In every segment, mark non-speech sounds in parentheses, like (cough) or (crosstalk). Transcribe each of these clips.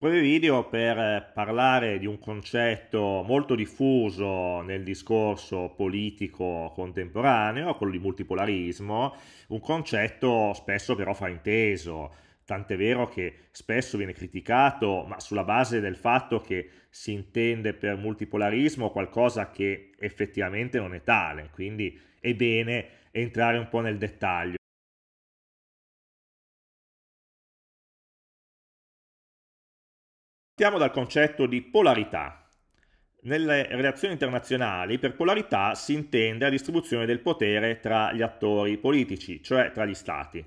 Breve video per eh, parlare di un concetto molto diffuso nel discorso politico contemporaneo, quello di multipolarismo, un concetto spesso però frainteso, tant'è vero che spesso viene criticato, ma sulla base del fatto che si intende per multipolarismo qualcosa che effettivamente non è tale, quindi è bene entrare un po' nel dettaglio. Partiamo dal concetto di polarità. Nelle relazioni internazionali per polarità si intende la distribuzione del potere tra gli attori politici, cioè tra gli stati,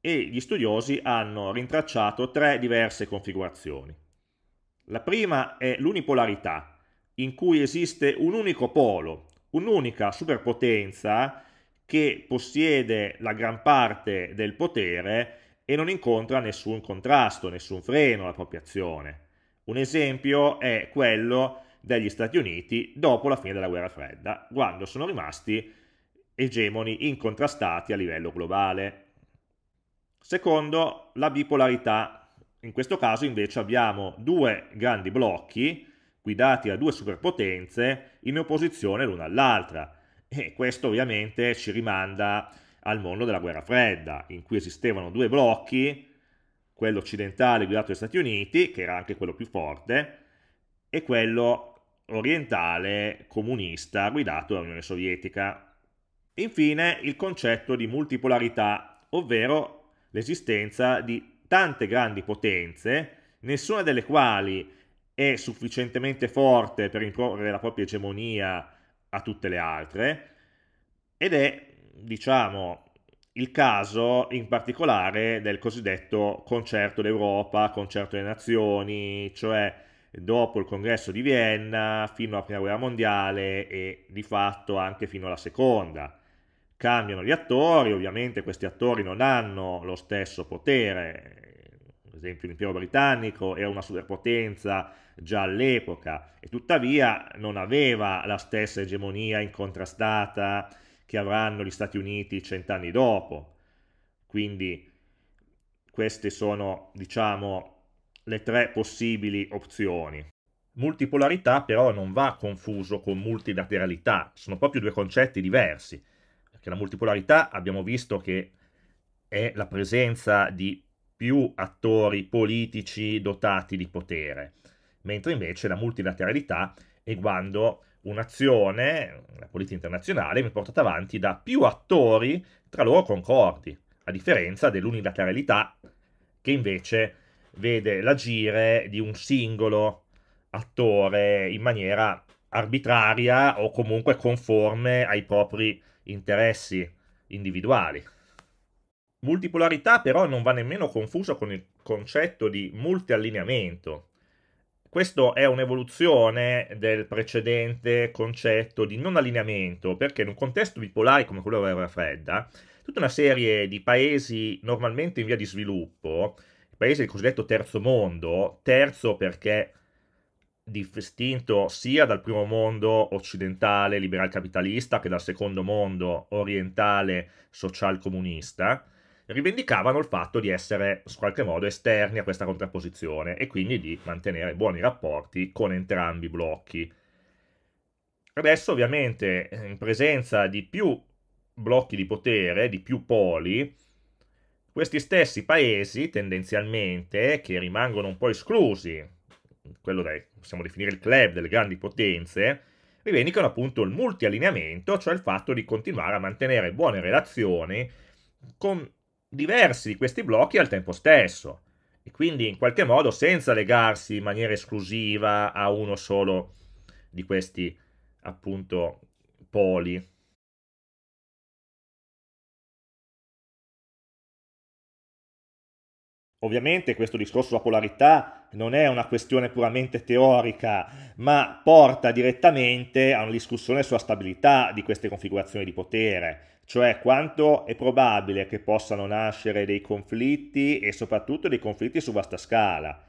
e gli studiosi hanno rintracciato tre diverse configurazioni. La prima è l'unipolarità, in cui esiste un unico polo, un'unica superpotenza che possiede la gran parte del potere e non incontra nessun contrasto, nessun freno alla propria azione. Un esempio è quello degli Stati Uniti dopo la fine della guerra fredda, quando sono rimasti egemoni incontrastati a livello globale. Secondo, la bipolarità. In questo caso invece abbiamo due grandi blocchi guidati da due superpotenze in opposizione l'una all'altra e questo ovviamente ci rimanda al mondo della guerra fredda in cui esistevano due blocchi quello occidentale guidato dagli Stati Uniti, che era anche quello più forte, e quello orientale comunista guidato dall'Unione Sovietica. Infine il concetto di multipolarità, ovvero l'esistenza di tante grandi potenze, nessuna delle quali è sufficientemente forte per imporre la propria egemonia a tutte le altre, ed è, diciamo, il caso in particolare del cosiddetto concerto d'Europa, concerto delle nazioni, cioè dopo il congresso di Vienna fino alla prima guerra mondiale e di fatto anche fino alla seconda. Cambiano gli attori, ovviamente questi attori non hanno lo stesso potere, ad esempio l'impero britannico era una superpotenza già all'epoca e tuttavia non aveva la stessa egemonia incontrastata che avranno gli Stati Uniti cent'anni dopo. Quindi queste sono, diciamo, le tre possibili opzioni. Multipolarità però non va confuso con multilateralità, sono proprio due concetti diversi, perché la multipolarità abbiamo visto che è la presenza di più attori politici dotati di potere, mentre invece la multilateralità è quando un'azione, una politica internazionale, viene portata avanti da più attori tra loro concordi, a differenza dell'unilateralità che invece vede l'agire di un singolo attore in maniera arbitraria o comunque conforme ai propri interessi individuali. Multipolarità però non va nemmeno confuso con il concetto di multiallineamento, questo è un'evoluzione del precedente concetto di non allineamento, perché in un contesto bipolare come quello della guerra fredda, tutta una serie di paesi normalmente in via di sviluppo, paesi del cosiddetto terzo mondo, terzo perché distinto sia dal primo mondo occidentale liberal capitalista che dal secondo mondo orientale social comunista, rivendicavano il fatto di essere in qualche modo esterni a questa contrapposizione e quindi di mantenere buoni rapporti con entrambi i blocchi. Adesso ovviamente eh, in presenza di più blocchi di potere, di più poli, questi stessi paesi tendenzialmente che rimangono un po' esclusi, quello che possiamo definire il club delle grandi potenze, rivendicano appunto il multiallineamento, cioè il fatto di continuare a mantenere buone relazioni con diversi di questi blocchi al tempo stesso e quindi in qualche modo senza legarsi in maniera esclusiva a uno solo di questi appunto poli. Ovviamente questo discorso sulla polarità non è una questione puramente teorica, ma porta direttamente a una discussione sulla stabilità di queste configurazioni di potere, cioè quanto è probabile che possano nascere dei conflitti e soprattutto dei conflitti su vasta scala.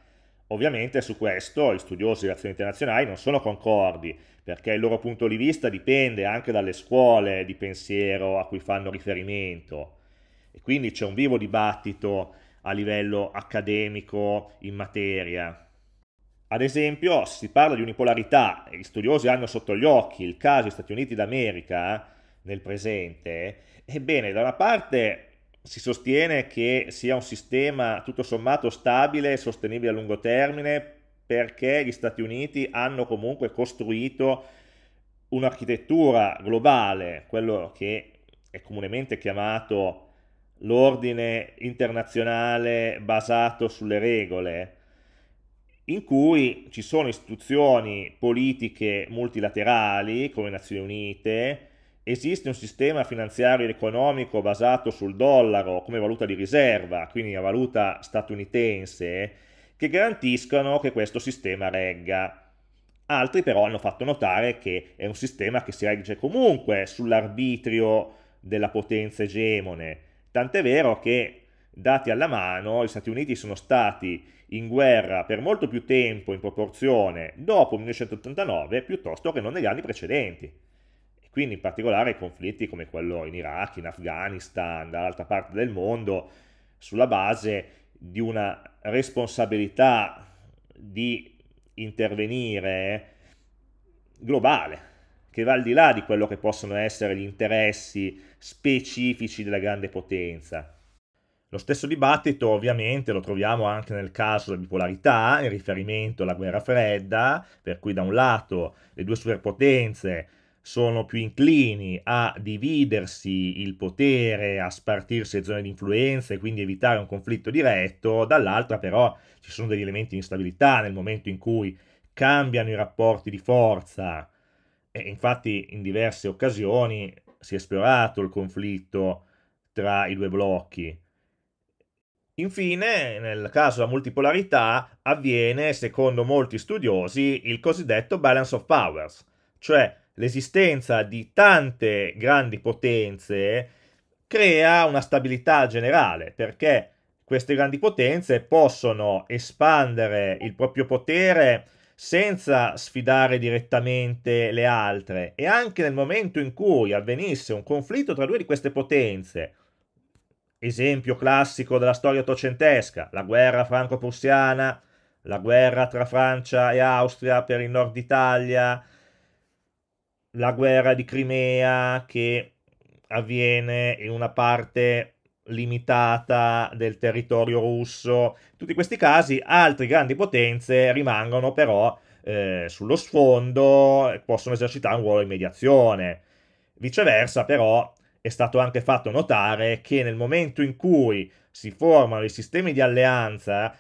Ovviamente su questo gli studiosi di relazioni internazionali non sono concordi, perché il loro punto di vista dipende anche dalle scuole di pensiero a cui fanno riferimento. E quindi c'è un vivo dibattito a livello accademico in materia. Ad esempio, si parla di unipolarità e gli studiosi hanno sotto gli occhi il caso Stati Uniti d'America, nel presente, ebbene, da una parte si sostiene che sia un sistema tutto sommato stabile e sostenibile a lungo termine perché gli Stati Uniti hanno comunque costruito un'architettura globale, quello che è comunemente chiamato l'ordine internazionale basato sulle regole, in cui ci sono istituzioni politiche multilaterali come le Nazioni Unite, esiste un sistema finanziario ed economico basato sul dollaro come valuta di riserva, quindi la valuta statunitense, che garantiscono che questo sistema regga. Altri però hanno fatto notare che è un sistema che si regge comunque sull'arbitrio della potenza egemone, tant'è vero che dati alla mano gli Stati Uniti sono stati in guerra per molto più tempo in proporzione dopo 1989 piuttosto che non negli anni precedenti. Quindi in particolare conflitti come quello in Iraq, in Afghanistan, dall'altra parte del mondo, sulla base di una responsabilità di intervenire globale, che va al di là di quello che possono essere gli interessi specifici della grande potenza. Lo stesso dibattito ovviamente lo troviamo anche nel caso della bipolarità, in riferimento alla guerra fredda, per cui da un lato le due superpotenze sono più inclini a dividersi il potere, a spartirsi le zone di influenza e quindi evitare un conflitto diretto, dall'altra però ci sono degli elementi di instabilità nel momento in cui cambiano i rapporti di forza. E infatti in diverse occasioni si è esplorato il conflitto tra i due blocchi. Infine, nel caso della multipolarità, avviene, secondo molti studiosi, il cosiddetto balance of powers, cioè l'esistenza di tante grandi potenze crea una stabilità generale perché queste grandi potenze possono espandere il proprio potere senza sfidare direttamente le altre e anche nel momento in cui avvenisse un conflitto tra due di queste potenze, esempio classico della storia ottocentesca, la guerra franco-prussiana, la guerra tra Francia e Austria per il nord Italia, la guerra di Crimea che avviene in una parte limitata del territorio russo. In tutti questi casi altre grandi potenze rimangono però eh, sullo sfondo e possono esercitare un ruolo di mediazione. Viceversa però è stato anche fatto notare che nel momento in cui si formano i sistemi di alleanza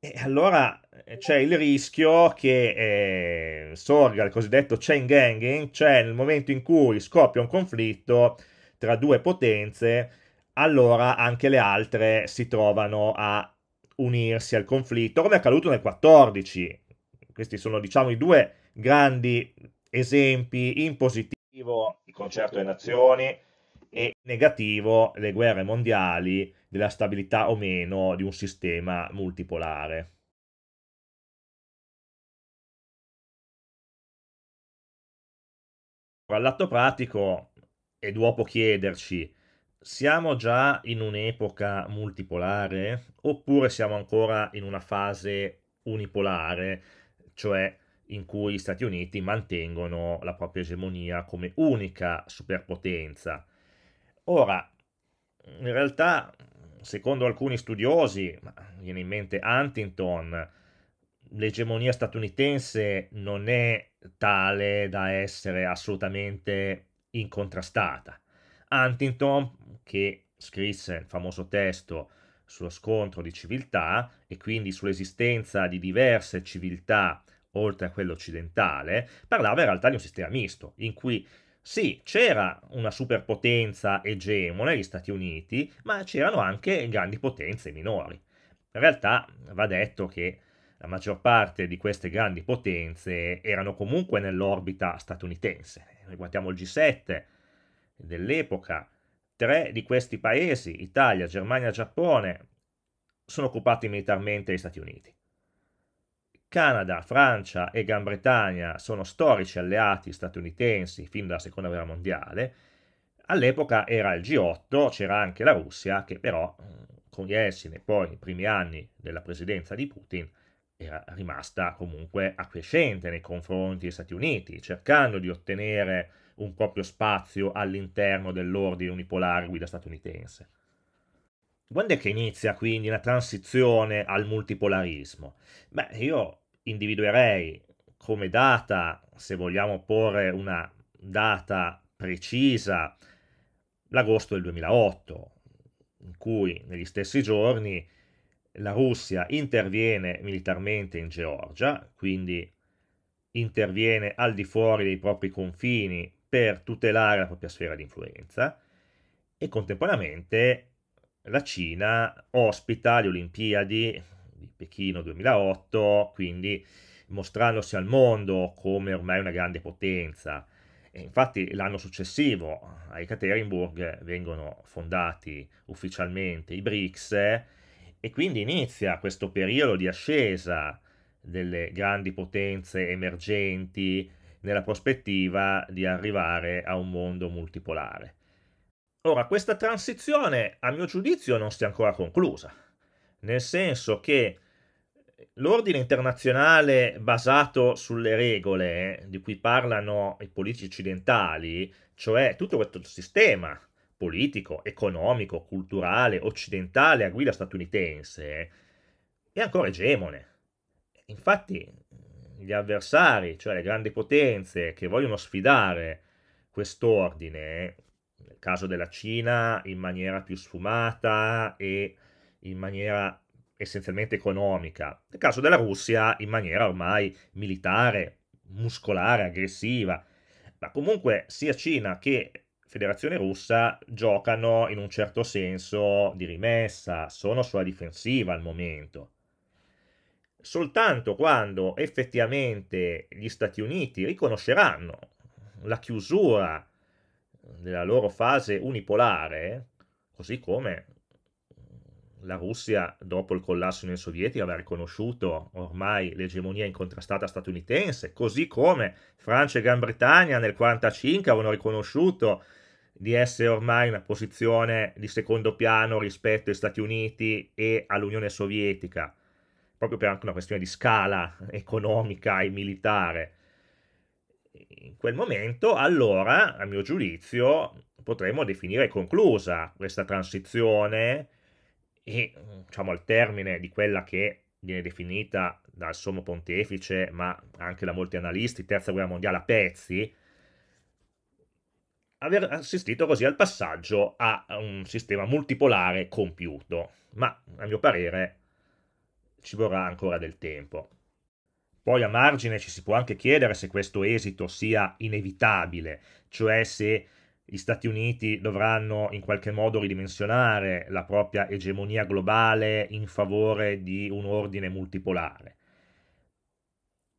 e allora eh, c'è il rischio che eh, sorga il cosiddetto chain ganging, cioè nel momento in cui scoppia un conflitto tra due potenze, allora anche le altre si trovano a unirsi al conflitto, come è accaduto nel 14. Questi sono, diciamo, i due grandi esempi in positivo, il concerto delle nazioni, e negativo le guerre mondiali della stabilità o meno di un sistema multipolare. All'atto pratico, è dopo chiederci, siamo già in un'epoca multipolare oppure siamo ancora in una fase unipolare, cioè in cui gli Stati Uniti mantengono la propria egemonia come unica superpotenza? Ora, in realtà, secondo alcuni studiosi, viene in mente Huntington, l'egemonia statunitense non è tale da essere assolutamente incontrastata. Huntington, che scrisse il famoso testo sullo scontro di civiltà e quindi sull'esistenza di diverse civiltà oltre a quella occidentale, parlava in realtà di un sistema misto, in cui sì, c'era una superpotenza egemone, gli Stati Uniti, ma c'erano anche grandi potenze minori. In realtà va detto che la maggior parte di queste grandi potenze erano comunque nell'orbita statunitense. guardiamo il G7 dell'epoca, tre di questi paesi, Italia, Germania, Giappone, sono occupati militarmente dagli Stati Uniti. Canada, Francia e Gran Bretagna sono storici alleati statunitensi fin dalla seconda guerra mondiale. All'epoca era il G8, c'era anche la Russia, che però con Yeltsin e poi i primi anni della presidenza di Putin era rimasta comunque accrescente nei confronti degli Stati Uniti, cercando di ottenere un proprio spazio all'interno dell'ordine unipolare guida statunitense. Quando è che inizia quindi la transizione al multipolarismo? Beh, io individuerei come data, se vogliamo porre una data precisa, l'agosto del 2008, in cui negli stessi giorni la Russia interviene militarmente in Georgia, quindi interviene al di fuori dei propri confini per tutelare la propria sfera di influenza e contemporaneamente la Cina ospita le Olimpiadi di Pechino 2008, quindi mostrandosi al mondo come ormai una grande potenza. E infatti l'anno successivo a Ekaterinburg vengono fondati ufficialmente i BRICS e quindi inizia questo periodo di ascesa delle grandi potenze emergenti nella prospettiva di arrivare a un mondo multipolare. Ora, questa transizione, a mio giudizio, non si è ancora conclusa, nel senso che l'ordine internazionale basato sulle regole eh, di cui parlano i politici occidentali, cioè tutto questo sistema politico, economico, culturale, occidentale a guida statunitense, è ancora egemone. Infatti gli avversari, cioè le grandi potenze che vogliono sfidare quest'ordine, caso della Cina in maniera più sfumata e in maniera essenzialmente economica, nel caso della Russia in maniera ormai militare, muscolare, aggressiva, ma comunque sia Cina che Federazione Russa giocano in un certo senso di rimessa, sono sulla difensiva al momento. Soltanto quando effettivamente gli Stati Uniti riconosceranno la chiusura nella loro fase unipolare, così come la Russia, dopo il collasso in Sovietica, aveva riconosciuto ormai l'egemonia incontrastata statunitense, così come Francia e Gran Bretagna nel 1945 avevano riconosciuto di essere ormai in una posizione di secondo piano rispetto agli Stati Uniti e all'Unione Sovietica, proprio per anche una questione di scala economica e militare in quel momento, allora, a mio giudizio, potremmo definire conclusa questa transizione e diciamo al termine di quella che viene definita dal sommo pontefice, ma anche da molti analisti, terza guerra mondiale a pezzi, aver assistito così al passaggio a un sistema multipolare compiuto, ma a mio parere ci vorrà ancora del tempo. Poi a margine ci si può anche chiedere se questo esito sia inevitabile, cioè se gli Stati Uniti dovranno in qualche modo ridimensionare la propria egemonia globale in favore di un ordine multipolare.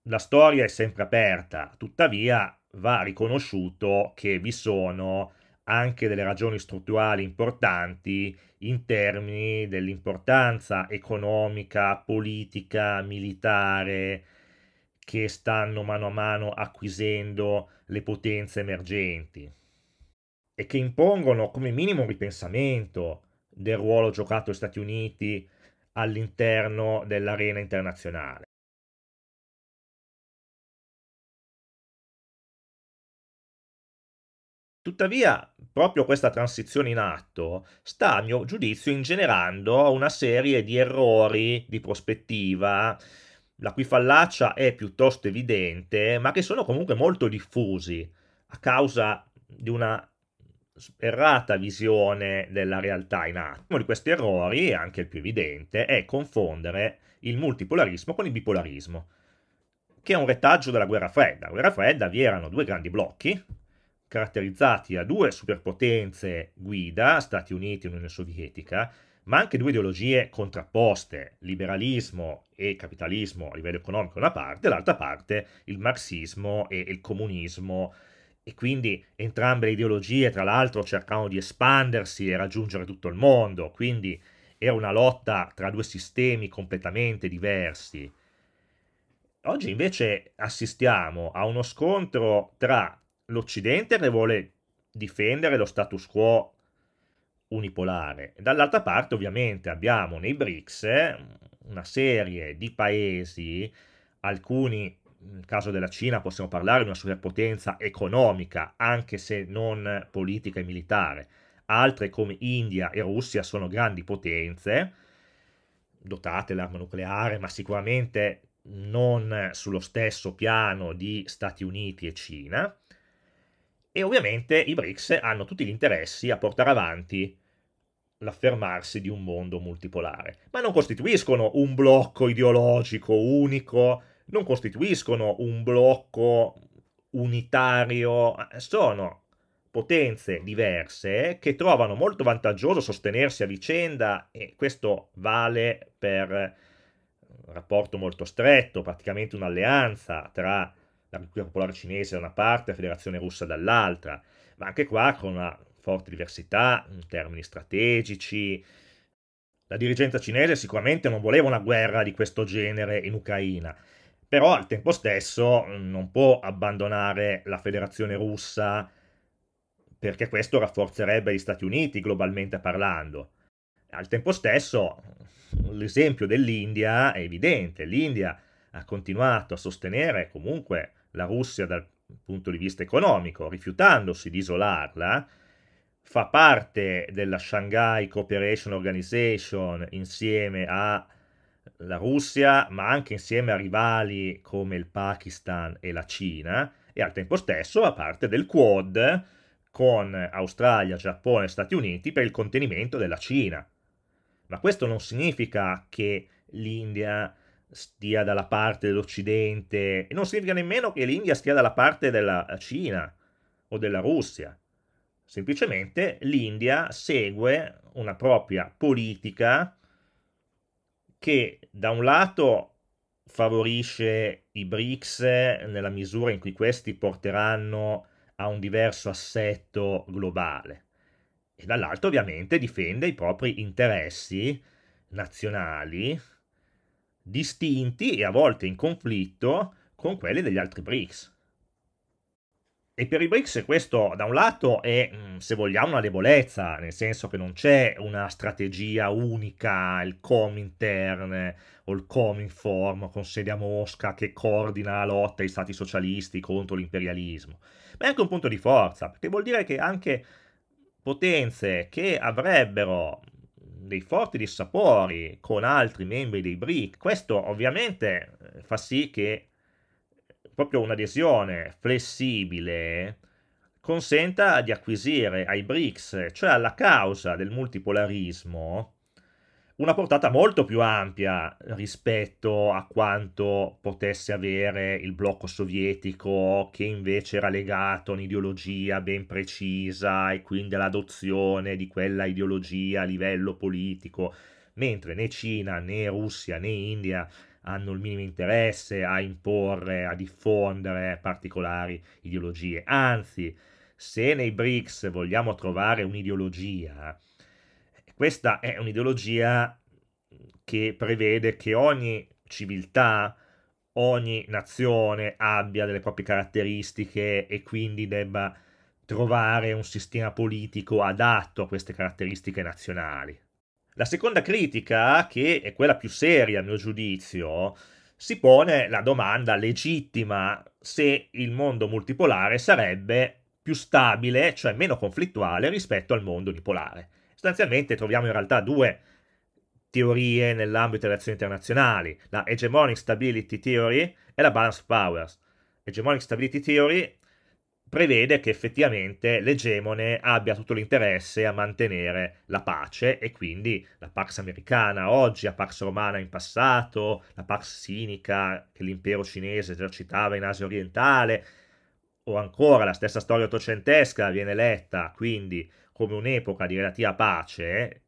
La storia è sempre aperta, tuttavia va riconosciuto che vi sono anche delle ragioni strutturali importanti in termini dell'importanza economica, politica, militare, che stanno mano a mano acquisendo le potenze emergenti e che impongono come minimo un ripensamento del ruolo giocato dagli Stati Uniti all'interno dell'arena internazionale. Tuttavia, proprio questa transizione in atto sta, a mio giudizio, ingenerando una serie di errori di prospettiva la cui fallacia è piuttosto evidente, ma che sono comunque molto diffusi a causa di una errata visione della realtà in atto. Uno di questi errori, anche il più evidente, è confondere il multipolarismo con il bipolarismo, che è un retaggio della guerra fredda. La guerra fredda vi erano due grandi blocchi, caratterizzati da due superpotenze guida, Stati Uniti e Unione Sovietica, ma anche due ideologie contrapposte, liberalismo e capitalismo a livello economico da una parte, dall'altra parte il marxismo e il comunismo. E quindi entrambe le ideologie, tra l'altro, cercavano di espandersi e raggiungere tutto il mondo, quindi era una lotta tra due sistemi completamente diversi. Oggi invece assistiamo a uno scontro tra l'Occidente che vuole difendere lo status quo unipolare. Dall'altra parte ovviamente abbiamo nei BRICS una serie di paesi, alcuni nel caso della Cina possiamo parlare di una superpotenza economica, anche se non politica e militare, altre come India e Russia sono grandi potenze, dotate l'arma nucleare, ma sicuramente non sullo stesso piano di Stati Uniti e Cina. E ovviamente i BRICS hanno tutti gli interessi a portare avanti l'affermarsi di un mondo multipolare, ma non costituiscono un blocco ideologico unico, non costituiscono un blocco unitario, sono potenze diverse che trovano molto vantaggioso sostenersi a vicenda e questo vale per un rapporto molto stretto, praticamente un'alleanza tra la Repubblica Popolare Cinese da una parte, la Federazione Russa dall'altra, ma anche qua con una forte diversità in termini strategici. La dirigenza cinese sicuramente non voleva una guerra di questo genere in Ucraina, però al tempo stesso mm, non può abbandonare la Federazione Russa perché questo rafforzerebbe gli Stati Uniti globalmente parlando. Al tempo stesso mm, l'esempio dell'India è evidente, l'India ha continuato a sostenere comunque la Russia dal punto di vista economico, rifiutandosi di isolarla, fa parte della Shanghai Cooperation Organization insieme alla Russia, ma anche insieme a rivali come il Pakistan e la Cina, e al tempo stesso fa parte del Quad con Australia, Giappone e Stati Uniti per il contenimento della Cina. Ma questo non significa che l'India stia dalla parte dell'Occidente e non significa nemmeno che l'India stia dalla parte della Cina o della Russia. Semplicemente l'India segue una propria politica che da un lato favorisce i BRICS nella misura in cui questi porteranno a un diverso assetto globale e dall'altro ovviamente difende i propri interessi nazionali distinti e a volte in conflitto con quelli degli altri BRICS. E per i BRICS questo da un lato è, mm, se vogliamo, una debolezza, nel senso che non c'è una strategia unica, il Comintern o il Cominform con sede a Mosca che coordina la lotta ai stati socialisti contro l'imperialismo. Ma è anche un punto di forza, perché vuol dire che anche potenze che avrebbero dei forti dissapori con altri membri dei BRIC. Questo ovviamente eh, fa sì che proprio un'adesione flessibile consenta di acquisire ai BRICS, cioè alla causa del multipolarismo, una portata molto più ampia rispetto a quanto potesse avere il blocco sovietico che invece era legato a un'ideologia ben precisa e quindi all'adozione di quella ideologia a livello politico, mentre né Cina né Russia né India hanno il minimo interesse a imporre, a diffondere particolari ideologie. Anzi, se nei BRICS vogliamo trovare un'ideologia, questa è un'ideologia che prevede che ogni civiltà, ogni nazione abbia delle proprie caratteristiche e quindi debba trovare un sistema politico adatto a queste caratteristiche nazionali. La seconda critica, che è quella più seria a mio giudizio, si pone la domanda legittima se il mondo multipolare sarebbe più stabile, cioè meno conflittuale rispetto al mondo unipolare. Sostanzialmente troviamo in realtà due teorie nell'ambito delle azioni internazionali, la Hegemonic Stability Theory e la Balance Powers. Hegemonic Stability Theory prevede che effettivamente l'egemone abbia tutto l'interesse a mantenere la pace e quindi la Pax americana oggi, la Pax romana in passato, la Pax sinica che l'impero cinese esercitava in Asia orientale, o ancora la stessa storia ottocentesca viene letta quindi come un'epoca di relativa pace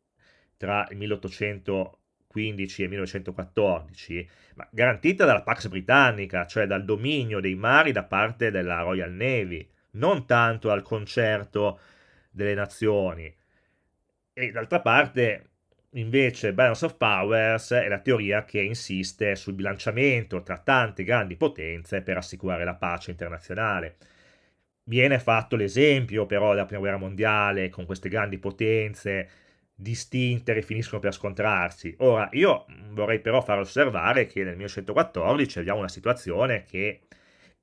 tra il 1815 e 1914, ma garantita dalla Pax Britannica, cioè dal dominio dei mari da parte della Royal Navy, non tanto dal concerto delle nazioni. E d'altra parte, invece, Balance of Powers è la teoria che insiste sul bilanciamento tra tante grandi potenze per assicurare la pace internazionale viene fatto l'esempio però della prima guerra mondiale con queste grandi potenze distinte che finiscono per scontrarsi. Ora, io vorrei però far osservare che nel 1914 abbiamo una situazione che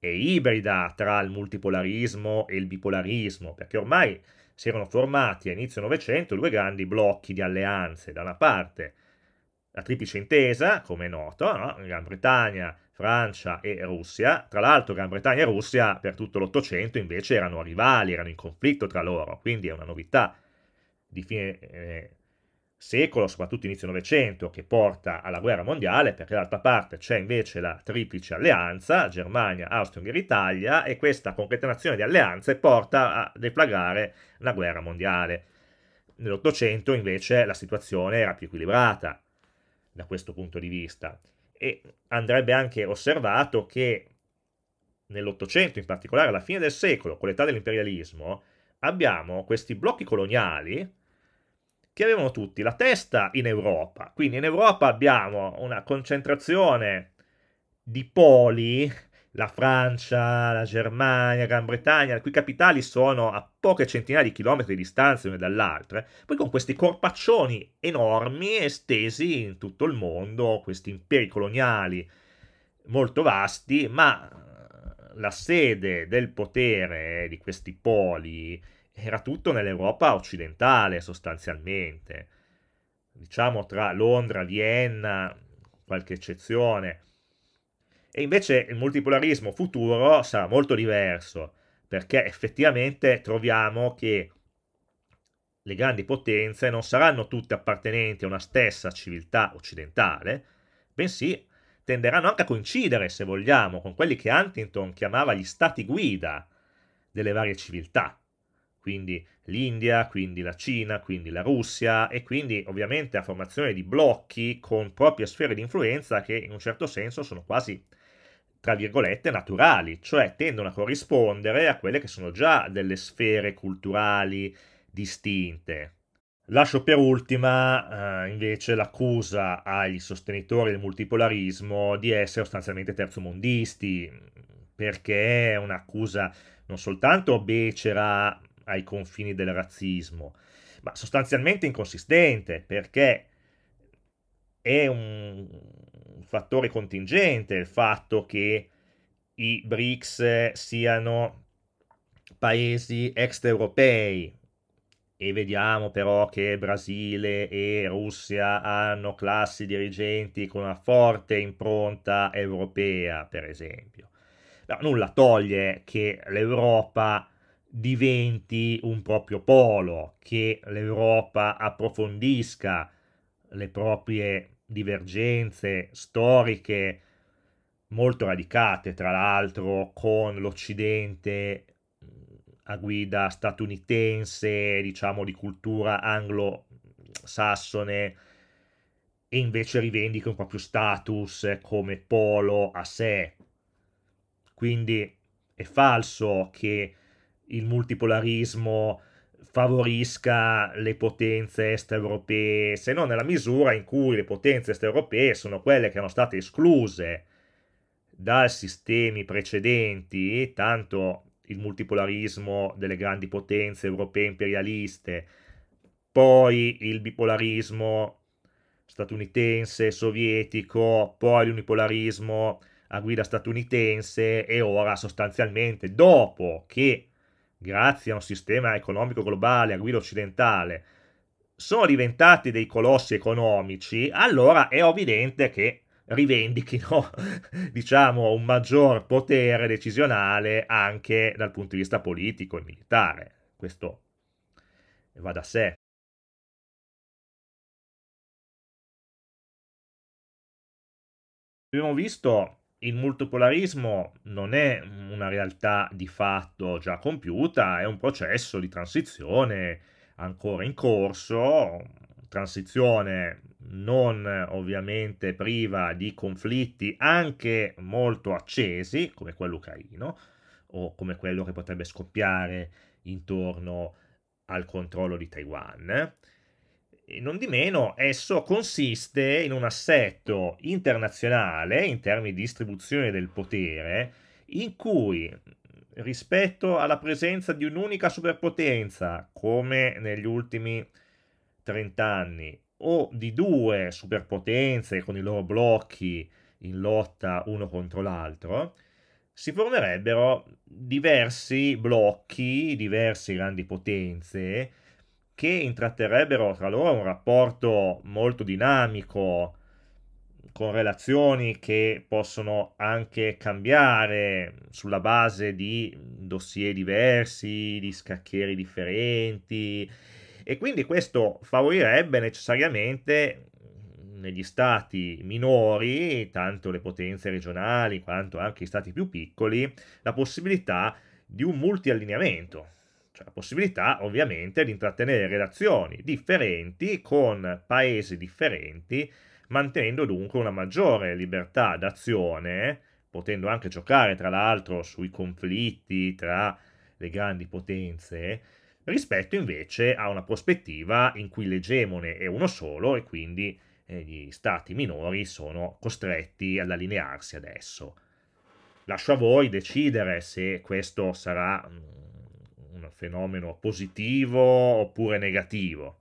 è ibrida tra il multipolarismo e il bipolarismo, perché ormai si erano formati a inizio Novecento due grandi blocchi di alleanze. Da una parte la triplice intesa, come è noto, no? Gran Bretagna, Francia e Russia. Tra l'altro Gran Bretagna e Russia per tutto l'Ottocento invece erano rivali, erano in conflitto tra loro, quindi è una novità di fine eh, secolo, soprattutto inizio Novecento, che porta alla guerra mondiale, perché d'altra parte c'è invece la triplice alleanza, Germania, Austria, e Italia, e questa concatenazione di alleanze porta a deflagrare la guerra mondiale. Nell'Ottocento invece la situazione era più equilibrata da questo punto di vista e andrebbe anche osservato che nell'Ottocento, in particolare alla fine del secolo, con l'età dell'imperialismo, abbiamo questi blocchi coloniali che avevano tutti la testa in Europa. Quindi in Europa abbiamo una concentrazione di poli la Francia, la Germania, la Gran Bretagna, le cui capitali sono a poche centinaia di chilometri di distanza l'una dall'altra, poi con questi corpaccioni enormi estesi in tutto il mondo, questi imperi coloniali molto vasti, ma eh, la sede del potere di questi poli era tutto nell'Europa occidentale sostanzialmente, diciamo tra Londra, Vienna, qualche eccezione, e invece il multipolarismo futuro sarà molto diverso, perché effettivamente troviamo che le grandi potenze non saranno tutte appartenenti a una stessa civiltà occidentale, bensì tenderanno anche a coincidere, se vogliamo, con quelli che Huntington chiamava gli stati guida delle varie civiltà, quindi l'India, quindi la Cina, quindi la Russia e quindi ovviamente a formazione di blocchi con proprie sfere di influenza che in un certo senso sono quasi tra virgolette, naturali, cioè tendono a corrispondere a quelle che sono già delle sfere culturali distinte. Lascio per ultima eh, invece l'accusa agli sostenitori del multipolarismo di essere sostanzialmente terzomondisti, perché è un'accusa non soltanto becera ai confini del razzismo, ma sostanzialmente inconsistente, perché è un, fattore contingente, il fatto che i BRICS siano paesi extraeuropei e vediamo però che Brasile e Russia hanno classi dirigenti con una forte impronta europea, per esempio. Però nulla toglie che l'Europa diventi un proprio polo, che l'Europa approfondisca le proprie divergenze storiche molto radicate, tra l'altro, con l'Occidente mm, a guida statunitense, diciamo di cultura anglo-sassone, e invece rivendica un proprio status eh, come polo a sé. Quindi è falso che il multipolarismo favorisca le potenze est-europee, se non nella misura in cui le potenze est-europee sono quelle che erano state escluse dai sistemi precedenti, tanto il multipolarismo delle grandi potenze europee imperialiste, poi il bipolarismo statunitense sovietico, poi l'unipolarismo a guida statunitense e ora sostanzialmente dopo che grazie a un sistema economico globale a guida occidentale, sono diventati dei colossi economici, allora è evidente che rivendichino, (laughs) diciamo, un maggior potere decisionale anche dal punto di vista politico e militare. Questo va da sé. Abbiamo visto il multipolarismo non è una realtà di fatto già compiuta, è un processo di transizione ancora in corso, transizione non ovviamente priva di conflitti anche molto accesi, come quello ucraino o come quello che potrebbe scoppiare intorno al controllo di Taiwan e non di meno, esso consiste in un assetto internazionale in termini di distribuzione del potere, in cui rispetto alla presenza di un'unica superpotenza, come negli ultimi 30 anni, o di due superpotenze con i loro blocchi in lotta uno contro l'altro, si formerebbero diversi blocchi, diverse grandi potenze, che intratterrebbero tra loro un rapporto molto dinamico, con relazioni che possono anche cambiare sulla base di dossier diversi, di scacchieri differenti e quindi questo favorirebbe necessariamente negli stati minori, tanto le potenze regionali quanto anche i stati più piccoli, la possibilità di un multiallineamento c'è la possibilità ovviamente di intrattenere relazioni differenti con paesi differenti, mantenendo dunque una maggiore libertà d'azione, potendo anche giocare tra l'altro sui conflitti tra le grandi potenze, rispetto invece a una prospettiva in cui l'egemone è uno solo e quindi eh, gli stati minori sono costretti ad allinearsi adesso. Lascio a voi decidere se questo sarà mm, un fenomeno positivo oppure negativo.